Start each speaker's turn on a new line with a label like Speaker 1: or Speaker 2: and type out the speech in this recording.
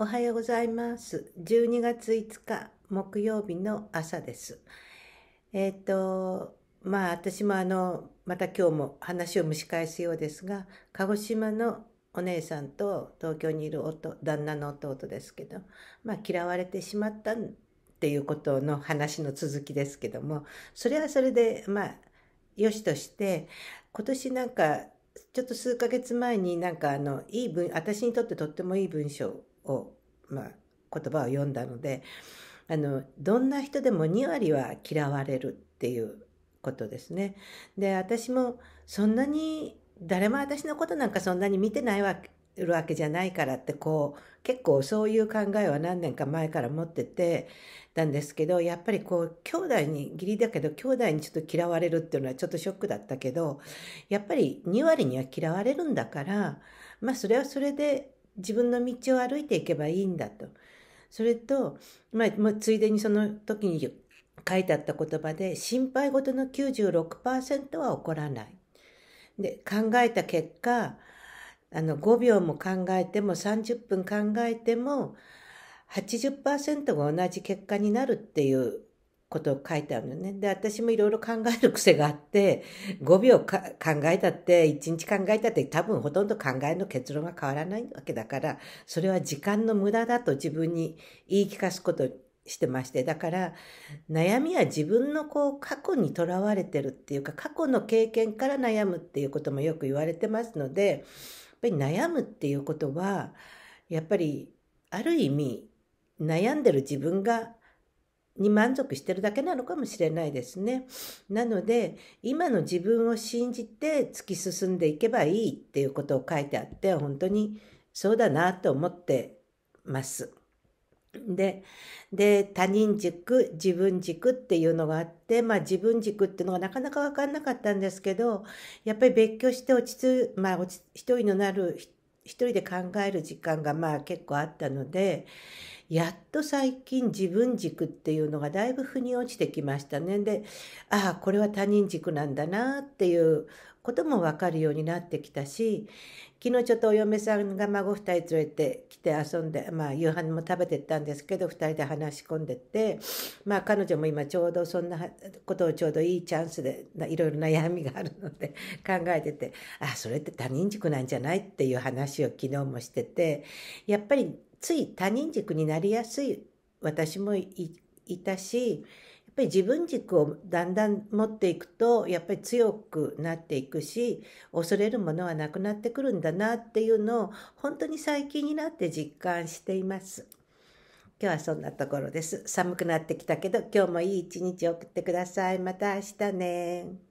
Speaker 1: おはようございます。12月5日木曜日の朝です。えっ、ー、と、まあ私もあの、また今日も話を蒸し返すようですが、鹿児島のお姉さんと東京にいる夫、旦那の弟ですけど、まあ嫌われてしまったっていうことの話の続きですけども、それはそれで、まあ、良しとして、今年なんか、ちょっと数ヶ月前になんかあの、いい文、私にとってとってもいい文章を、まあ、言葉を読んだのであのどんな人でも2割は嫌われるっていうことですね。で私もそんなに誰も私のことなんかそんなに見てないわけるわけじゃないからってこう結構そういう考えは何年か前から持っててたんですけどやっぱりこう兄弟に義理だけど兄弟にちょっと嫌われるっていうのはちょっとショックだったけどやっぱり2割には嫌われるんだからまあそれはそれで自分の道を歩いていけばいいんだと。それと、まあ、ついでにその時に書いてあった言葉で、心配事の96%は起こらない。で、考えた結果、あの、5秒も考えても30分考えても、80%が同じ結果になるっていうことを書いてあるのね。で、私もいろいろ考える癖があって、5秒考えたって、1日考えたって多分ほとんど考えの結論が変わらないわけだから、それは時間の無駄だと自分に言い聞かすことしてまして、だから、悩みは自分のこう過去にとらわれてるっていうか、過去の経験から悩むっていうこともよく言われてますので、やっぱり悩むっていうことは、やっぱりある意味悩んでる自分がに満足してるだけなのかもしれないですね。なので今の自分を信じて突き進んでいけばいいっていうことを書いてあって本当にそうだなと思ってます。でで他人軸自分軸っていうのがあって、まあ、自分軸っていうのがなかなか分かんなかったんですけどやっぱり別居して落ち着まあ、落ち一人のなる人、人で考える時間がまあ結構あったのでやっと最近自分軸っていうのがだいぶ腑に落ちてきましたねでああこれは他人軸なんだなっていうことも分かるようになってきたし昨日ちょっとお嫁さんが孫2人連れてきて遊んで、まあ、夕飯も食べてったんですけど2人で話し込んでって、まあ、彼女も今ちょうどそんなことをちょうどいいチャンスでいろいろ悩みがあるので 考えててあそれって他人軸なんじゃないっていう話を昨日もしててやっぱりつい他人軸になりやすい私もいたしぱり自分軸をだんだん持っていくとやっぱり強くなっていくし恐れるものはなくなってくるんだなっていうのを本当に最近になって実感しています。今日はそんなところです。寒くなってきたけど今日もいい一日を送ってください。また明日ね。